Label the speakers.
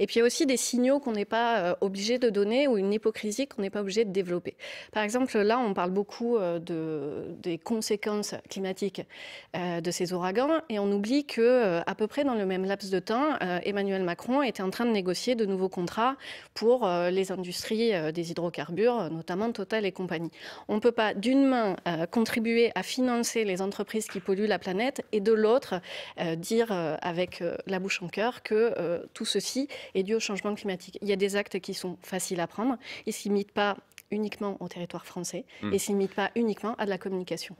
Speaker 1: Et puis il y a aussi des signaux qu'on n'est pas euh, obligé de donner ou une hypocrisie qu'on n'est pas obligé de développer. Par exemple, là, on parle beaucoup euh, des conséquences climatiques euh, de ces ouragans et on oublie que à peu près dans le même laps de temps, Emmanuel Macron était en train de négocier de nouveaux contrats pour les industries des hydrocarbures, notamment Total et compagnie. On ne peut pas d'une main contribuer à financer les entreprises qui polluent la planète et de l'autre dire avec la bouche en cœur que tout ceci est dû au changement climatique. Il y a des actes qui sont faciles à prendre. Ils ne s'imitent pas uniquement au territoire français et ne hmm. s'imitent pas uniquement à de la communication.